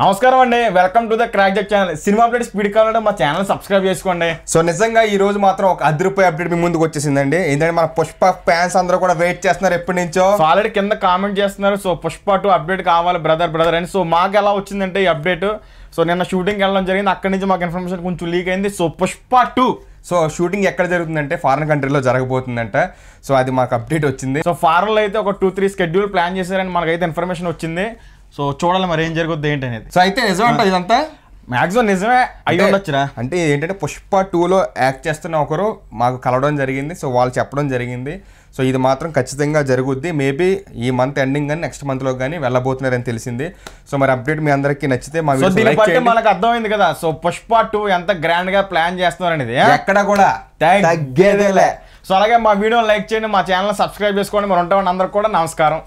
నమస్కారం అండి welcome to the crack jack channel cinema update speed కావాలంటే మా ఛానల్ సబ్స్క్రైబ్ చేసుకోండి సో నిజంగా ఈ రోజు మాత్రం ఒక అదిరిపోయే అప్డేట్ మీ ముందుకు వచ్చేసిందండి ఏంటంటే మన పుష్ప ఫ్యాన్స్ అందరూ కూడా వెయిట్ చేస్తున్నారు ఎప్పటి నుంచో ఆల్రెడీ కింద కామెంట్ చేస్తున్నారు సో పుష్ప టూ అప్డేట్ కావాలి బ్రదర్ బ్రదర్ అని సో మాకు ఎలా వచ్చిందంటే ఈ అప్డేట్ సో నిన్న షూటింగ్ వెళ్ళడం జరిగింది అక్కడి నుంచి మాకు ఇన్ఫర్మేషన్ కొంచెం లీక్ అయింది so Pushpa two so shooting ఎక్కడ జరుగుతుందంటే ఫారెన్ కంట్రీలో జరగబోతుందంట సో అది మాకు అప్డేట్ వచ్చింది సో ఫారెన్లో అయితే ఒక టూ త్రీ షెడ్యూల్ ప్లాన్ చేశారని మనకైతే ఇన్ఫర్మేషన్ వచ్చింది సో చూడాలి మరి ఏం జరుగుద్ది ఏంటి అనేది సో అయితే నిజం అంటే ఇదంతా మ్యాక్సిమం నిజమే అయ్యి ఉండొచ్చురా అంటే ఏంటంటే పుష్ప టూలో యాక్ట్ చేస్తున్న ఒకరు మాకు కలవడం జరిగింది సో వాళ్ళు చెప్పడం జరిగింది సో ఇది మాత్రం ఖచ్చితంగా జరుగుద్ది మేబీ ఈ మంత్ ఎండింగ్ కానీ నెక్స్ట్ మంత్లో కానీ వెళ్ళబోతున్నారని తెలిసింది సో మరి అప్డేట్ మీ అందరికీ నచ్చితే సో దీన్ని మనకు అర్థమైంది కదా సో పుష్ప టూ ఎంత గ్రాండ్గా ప్లాన్ చేస్తున్నారు అనేది ఎక్కడ కూడా తగ్గేదేలే సో అలాగే మా వీడియోని లైక్ చేయండి మా ఛానల్ సబ్స్క్రైబ్ చేసుకోండి మరి ఉంటామని అందరికి కూడా నమస్కారం